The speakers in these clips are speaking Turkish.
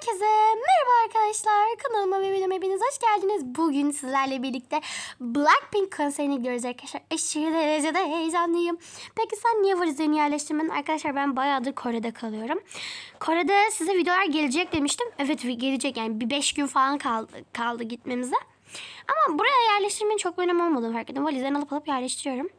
Herkese merhaba arkadaşlar. Kanalıma ve benim hepiniz hoş geldiniz. Bugün sizlerle birlikte Blackpink konserine gidiyoruz arkadaşlar. Aşırı derecede heyecanlıyım. Peki sen niye var izlerini yerleştirmen? Arkadaşlar ben bayağıdır Kore'de kalıyorum. Kore'de size videolar gelecek demiştim. Evet gelecek yani bir 5 gün falan kaldı, kaldı gitmemize. Ama buraya yerleştirmenin çok önemli olmadığını fark ettim. Valizden alıp alıp yerleştiriyorum.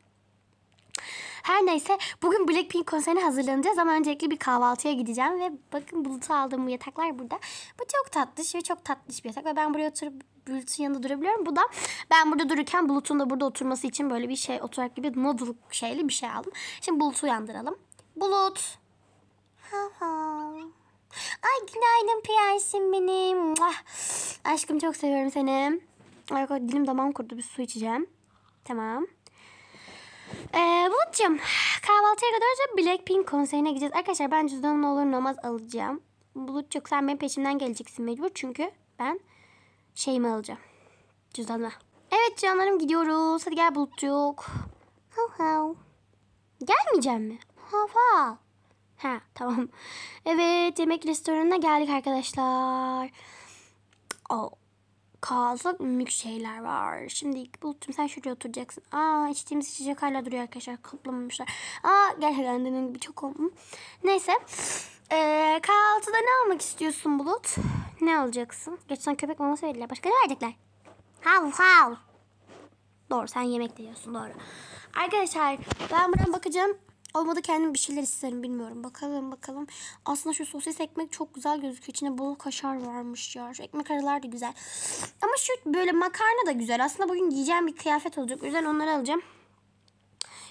Her neyse bugün Blackpink konserine hazırlanacağız ama öncelikle bir kahvaltıya gideceğim ve bakın Bulut'a aldığım bu yataklar burada. Bu çok tatlış ve çok tatlış bir yatak ve ben buraya oturup Bulut'un yanında durabiliyorum. Bu da ben burada dururken Bulut'un da burada oturması için böyle bir şey oturak gibi nodul şeyli bir şey aldım. Şimdi Bulut'u uyandıralım. Bulut. Ha ha. Ay günaydın prensim benim. Aşkım çok seviyorum seni. Ay dilim damağım kurdu, bir su içeceğim. Tamam. Ee, Bulut'cum kahvaltıya kadar önce Blackpink konserine gideceğiz. Arkadaşlar ben cüzdanım olur namaz alacağım. Bulutcuk sen benim peşimden geleceksin mecbur. Çünkü ben şeyimi alacağım. Cüzdanımı. Evet canlarım gidiyoruz. Hadi gel Bulutcuk. Hav hav. Gelmeyeceğim mi? Hav hav. Ha tamam. Evet yemek restoranına geldik arkadaşlar. Oh kalacak mümkün şeyler var. Şimdi Bulut'cum sen şuraya oturacaksın. Aa içtiğimiz içecek hala duruyor arkadaşlar. Kaplamamışlar. Aa gerçekten demin bir çok olmuş. Neyse. Ee, kahvaltıda ne almak istiyorsun Bulut? Ne alacaksın? Geçen köpek maması verdiler. Başka ne verecekler? Hav hav. Doğru sen yemek diyorsun doğru. Arkadaşlar ben buradan bakacağım. Olmadı kendim bir şeyler isterim bilmiyorum. Bakalım bakalım. Aslında şu sosis ekmek çok güzel gözüküyor. İçinde bol kaşar varmış ya. Şu ekmek aralar da güzel. Ama şu böyle makarna da güzel. Aslında bugün giyeceğim bir kıyafet olacak. O yüzden onları alacağım.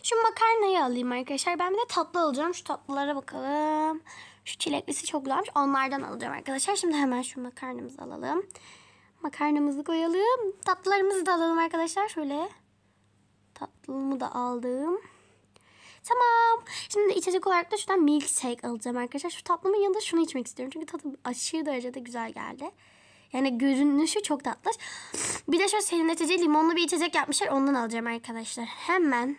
Şu makarnayı alayım arkadaşlar. Ben bir de tatlı alacağım. Şu tatlılara bakalım. Şu çileklisi çok güzelmiş. Onlardan alacağım arkadaşlar. Şimdi hemen şu makarnamızı alalım. Makarnamızı koyalım. Tatlılarımızı da alalım arkadaşlar. Şöyle tatlımı da aldım. Tamam. Şimdi içecek olarak da şuradan milkshake alacağım arkadaşlar. Şu tatlımın yanında şunu içmek istiyorum. Çünkü tadı aşırı derecede güzel geldi. Yani görünüşü çok tatlı. Bir de şöyle serinletici limonlu bir içecek yapmışlar. Ondan alacağım arkadaşlar. Hemen.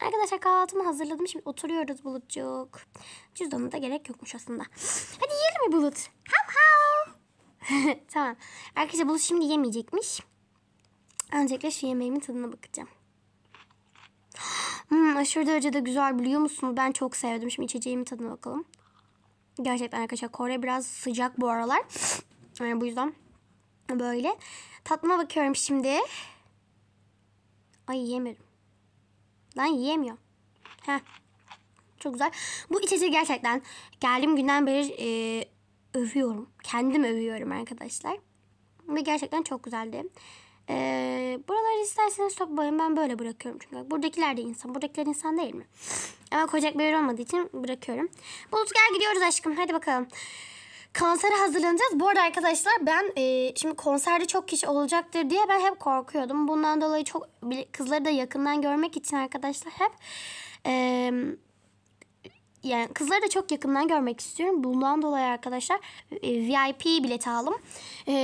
Arkadaşlar kahvaltımı hazırladım. Şimdi oturuyoruz Bulutcuk. Cüzdanı da gerek yokmuş aslında. Hadi yiyelim mi Bulut? Ham ham. tamam. Arkadaşlar Bulut şimdi yemeyecekmiş. Öncelikle şu yemeğimin tadına bakacağım. Hmm, aşırı derecede güzel biliyor musunuz? Ben çok sevdim. Şimdi içeceğimi tadına bakalım. Gerçekten arkadaşlar Kore biraz sıcak bu aralar. Yani bu yüzden böyle. Tatlıma bakıyorum şimdi. Ay yiyemiyorum. Lan yiyemiyor. Heh. Çok güzel. Bu içeceği gerçekten geldiğim günden beri e, övüyorum. Kendim övüyorum arkadaşlar. Ve gerçekten çok güzeldi buraları isterseniz toplayın Ben böyle bırakıyorum çünkü. Buradakiler de insan. Buradakiler insan değil mi? Ama kocak bir yer olmadığı için bırakıyorum. Bulut gel gidiyoruz aşkım. Hadi bakalım. Konsere hazırlanacağız. Bu arada arkadaşlar ben e, şimdi konserde çok kişi olacaktır diye ben hep korkuyordum. Bundan dolayı çok kızları da yakından görmek için arkadaşlar hep... E, yani kızları da çok yakından görmek istiyorum. Bundan dolayı arkadaşlar e, VIP bileti alım E,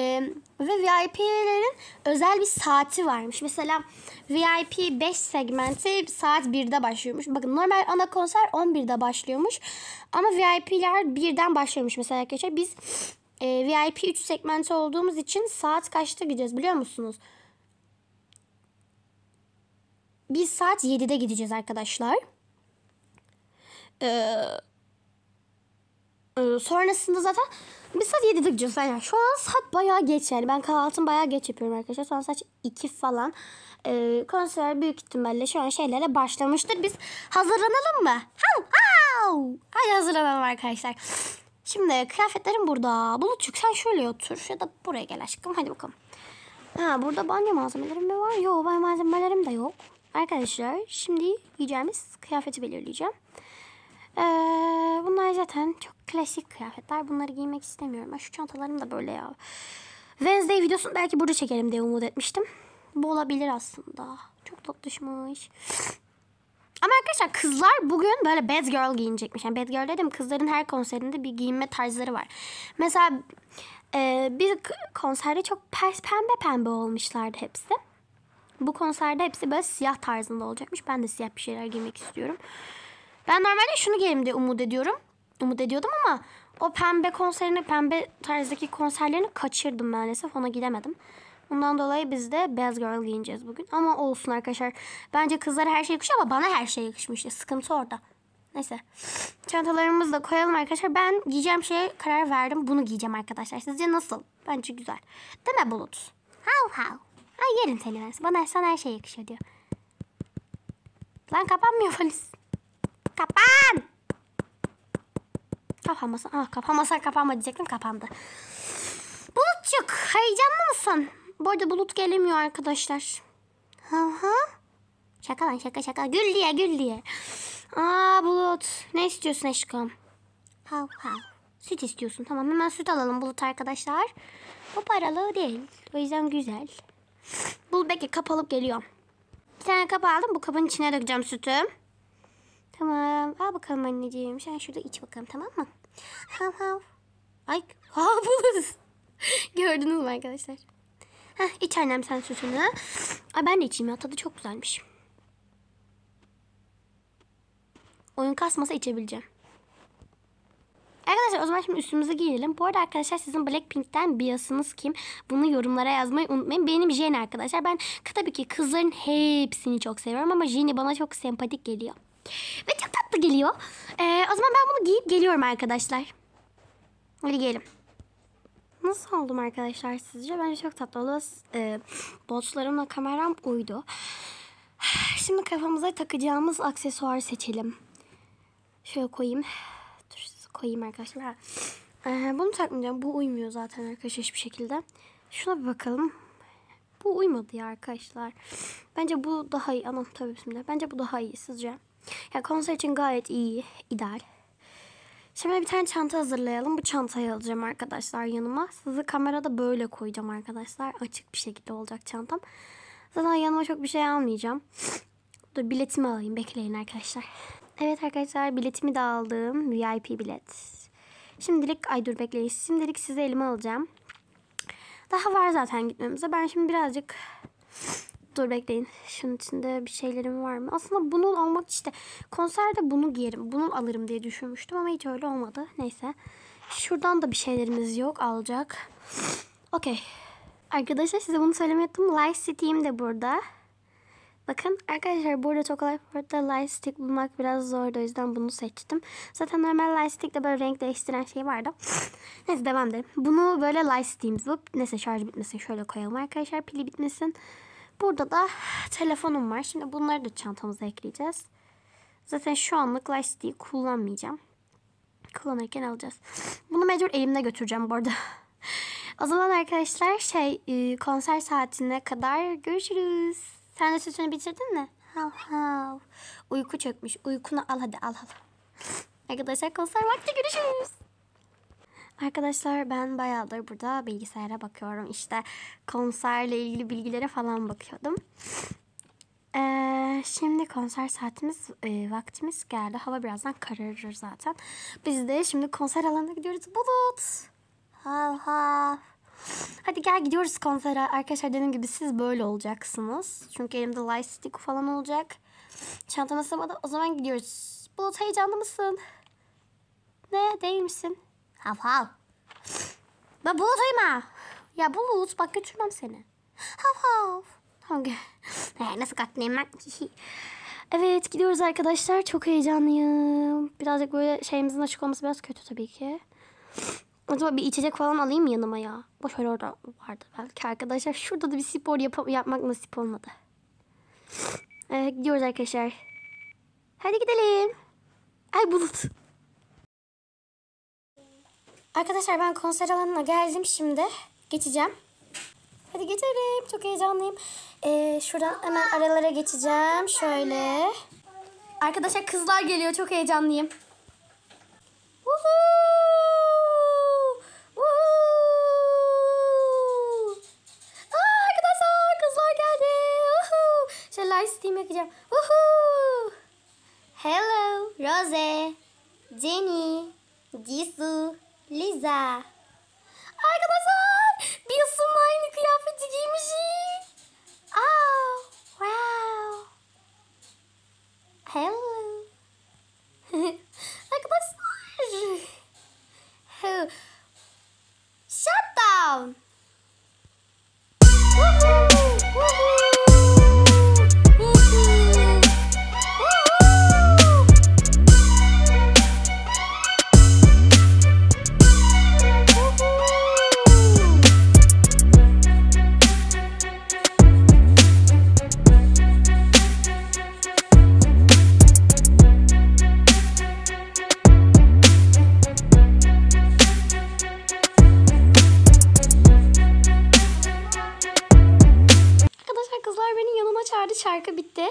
ve VIP'lerin özel bir saati varmış. Mesela VIP 5 segmenti saat 1'de başlıyormuş. Bakın normal ana konser 11'de başlıyormuş. Ama VIP'ler 1'den başlıyormuş mesela arkadaşlar. Biz e, VIP 3 segmenti olduğumuz için saat kaçta gideceğiz biliyor musunuz? Biz saat 7'de gideceğiz arkadaşlar. Ee, e, sonrasında zaten biz saat 7'de gideceğiz. Yani şu an saat bayağı geç yani. Ben kahvaltım bayağı geç yapıyorum arkadaşlar. Şu an saat iki falan. Ee, konser büyük ihtimalle şu an şeylere başlamıştır. Biz hazırlanalım mı? Hav, hav. Hadi hazırlanalım arkadaşlar. Şimdi kıyafetlerim burada. Bulutçuk sen şöyle otur ya da buraya gel aşkım. Hadi bakalım. Ha burada banyo malzemelerim mi var? Yok banyo malzemelerim de yok. Arkadaşlar şimdi giyeceğimiz kıyafeti belirleyeceğim. Ee, bunlar zaten çok klasik kıyafetler. Bunları giymek istemiyorum. Ben şu çantalarım da böyle ya. Wednesday videosunu belki burada çekelim diye umut etmiştim. Bu olabilir aslında. Çok tatlışmış. Ama arkadaşlar kızlar bugün böyle bad girl giyinecekmiş. Yani bad girl dedim kızların her konserinde bir giyinme tarzları var. Mesela e, bir konserde çok pers pembe pembe olmuşlardı hepsi. Bu konserde hepsi böyle siyah tarzında olacakmış. Ben de siyah bir şeyler giymek istiyorum. Ben normalde şunu gelirim diye umut ediyorum. Umut ediyordum ama o pembe konserini, pembe tarzdaki konserlerini kaçırdım maalesef. Ona gidemedim. Bundan dolayı biz de beyaz girl giyineceğiz bugün. Ama olsun arkadaşlar. Bence kızlara her şey yakışıyor ama bana her şey yakışmış yakışmıştı. Sıkıntı orada. Neyse. Çantalarımızı da koyalım arkadaşlar. Ben giyeceğim şeye karar verdim. Bunu giyeceğim arkadaşlar. Sizce nasıl? Bence güzel. Değil mi Bulut? How how. Ay yerim seni ben. Bana sana her şey yakışıyor diyor. Lan kapanmıyor polis. Kapan. Kapanmasın. Ah kapanmasan kapanma diyecektim kapandı. Bulutçuk heyecanlı mısın? Bu arada bulut gelemiyor arkadaşlar. Hı hı. Şaka lan şaka şaka. Gül diye gül diye. Aa bulut. Ne istiyorsun aşkım? Hav hav. Süt istiyorsun. Tamam hemen süt alalım bulut arkadaşlar. Bu paralı değil. O yüzden güzel. Bul beki kapalıp alıp geliyorum. Bir tane kap aldım. Bu kabın içine dökeceğim sütü. Tamam. Al bakalım anneciğim. Sen şurada iç bakalım tamam mı? Hav hav. Ay havuz. Gördünüz mü arkadaşlar? Heh, iç annem sen sütünü. Ay ben de içeyim ya. Tadı çok güzelmiş. Oyun kasmasa içebileceğim. Arkadaşlar o zaman şimdi üstümüzü giyelim. Bu arada arkadaşlar sizin Blackpink'ten biasınız kim? Bunu yorumlara yazmayı unutmayın. Benim Jen arkadaşlar. Ben tabii ki kızların hepsini çok seviyorum ama Jen'i bana çok sempatik geliyor. Ve çok tatlı geliyor. Ee, o zaman ben bunu giyip geliyorum arkadaşlar. Hadi giyelim. Nasıl oldum arkadaşlar sizce? Bence çok tatlı oldu. Ee, botlarımla kameram uydu. Şimdi kafamıza takacağımız aksesuar seçelim. Şöyle koyayım. Dur sizi koyayım arkadaşlar. Ee, bunu takmayacağım. Bu uymuyor zaten arkadaşlar hiçbir şekilde. Şuna bir bakalım. Bu uymadı ya arkadaşlar. Bence bu daha iyi. Anam tabii bismillah. Bence bu daha iyi sizce. Ya konser için gayet iyi, ideal. Şimdi bir tane çanta hazırlayalım. Bu çantayı alacağım arkadaşlar yanıma. Sizi kamerada böyle koyacağım arkadaşlar. Açık bir şekilde olacak çantam. Zaten yanıma çok bir şey almayacağım. Dur biletimi alayım. Bekleyin arkadaşlar. Evet arkadaşlar biletimi de aldım. VIP bilet. Şimdilik ay dur bekleyin. Şimdilik size elime alacağım. Daha var zaten gitmemize. Ben şimdi birazcık Dur bekleyin. Şunun içinde bir şeylerim var mı? Aslında bunu almak işte konserde bunu giyerim. Bunu alırım diye düşünmüştüm ama hiç öyle olmadı. Neyse. Şuradan da bir şeylerimiz yok alacak. Okey. Arkadaşlar size bunu söylemiyordum. Light City'im de burada. Bakın arkadaşlar burada çok kolay burada light stick bulmak biraz zordu. O yüzden bunu seçtim. Zaten normal light lightstick'te böyle renk değiştiren şey vardı. Neyse devam edelim. Bunu böyle light lightstick'imiz bu. Neyse şarj bitmesin. Şöyle koyalım arkadaşlar. Pili bitmesin. Burada da telefonum var. Şimdi bunları da çantamıza ekleyeceğiz. Zaten şu anlık lightstick'i kullanmayacağım. Kullanırken alacağız. Bunu mecbur elimde götüreceğim bu arada. o zaman arkadaşlar şey e, konser saatine kadar görüşürüz. Sen de sözünü bitirdin mi? Hav hav. Uyku çökmüş. Uykunu al hadi al al. Arkadaşlar konser vakti görüşürüz. Arkadaşlar ben bayağıdır burada bilgisayara bakıyorum. İşte konserle ilgili bilgilere falan bakıyordum. Ee, şimdi konser saatimiz, e, vaktimiz geldi. Hava birazdan kararır zaten. Biz de şimdi konser alanına gidiyoruz. Bulut! Hav hav. Hadi gel gidiyoruz konsere. Arkadaşlar dediğim gibi siz böyle olacaksınız. Çünkü elimde light stick falan olacak. Çantamı sıvada o zaman gidiyoruz. Bulut heyecanlı mısın? Ne değil misin? Hav hav. Ben bulut uyma. Ya bulut bak götürmem seni. Hav hav. Tamam gel. Nasıl kalktın evet gidiyoruz arkadaşlar. Çok heyecanlıyım. Birazcık böyle şeyimizin açık olması biraz kötü tabii ki. Acaba bir içecek falan alayım mı yanıma ya? Boş ver orada vardı belki arkadaşlar. Şurada da bir spor yap yapmak nasip olmadı. Ee, gidiyoruz arkadaşlar. Hadi gidelim. Ay bulut. Arkadaşlar ben konser alanına geldim şimdi. Geçeceğim. Hadi geçelim. Çok heyecanlıyım. Ee, şuradan hemen aralara geçeceğim. Şöyle. Arkadaşlar kızlar geliyor. Çok heyecanlıyım. Woohoo! Woohoo! Aa, arkadaşlar kızlar geldi. Woohoo! Şöyle live stream yakacağım. Woohoo! Hello Rose, Jenny, Jisoo. 啊。Beni yanına çağırdı şarkı bitti.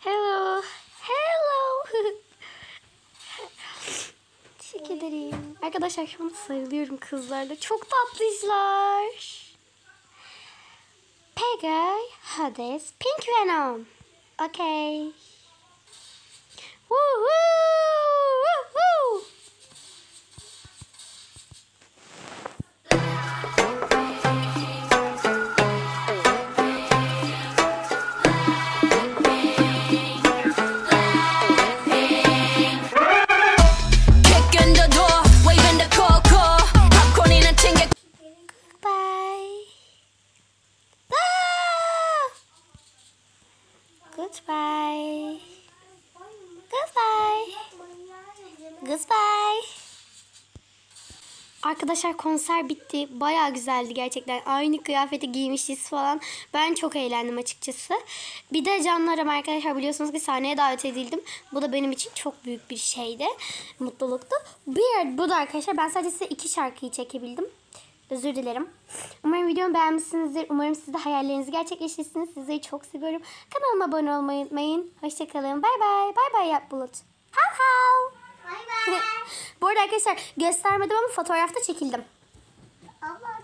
Hello. Hello. Teşekkür ederim. Arkadaşlar şu an sarılıyorum kızlarla. Çok tatlıyızlar. Peggy, Hades, Pink Venom. Okay. Woohoo! Goodbye. Goodbye. Goodbye. Arkadaşlar konser bitti. Baya güzeldi gerçekten. Aynı kıyafeti giymişiz falan. Ben çok eğlendim açıkçası. Bir de canlarım arkadaşlar biliyorsunuz ki sahneye davet edildim. Bu da benim için çok büyük bir şeydi. Mutluluktu. Bir, bu da arkadaşlar ben sadece size iki şarkıyı çekebildim. Özür dilerim. Umarım videomu beğenmişsinizdir. Umarım siz de hayallerinizi gerçekleştirsiniz. Sizleri çok seviyorum. Kanalıma abone olmayı unutmayın. Hoşçakalın. Bay bay. Bay bay yap bulut. Hav hav. Bay bay. Bu arada arkadaşlar göstermedim ama fotoğrafta çekildim. Allah.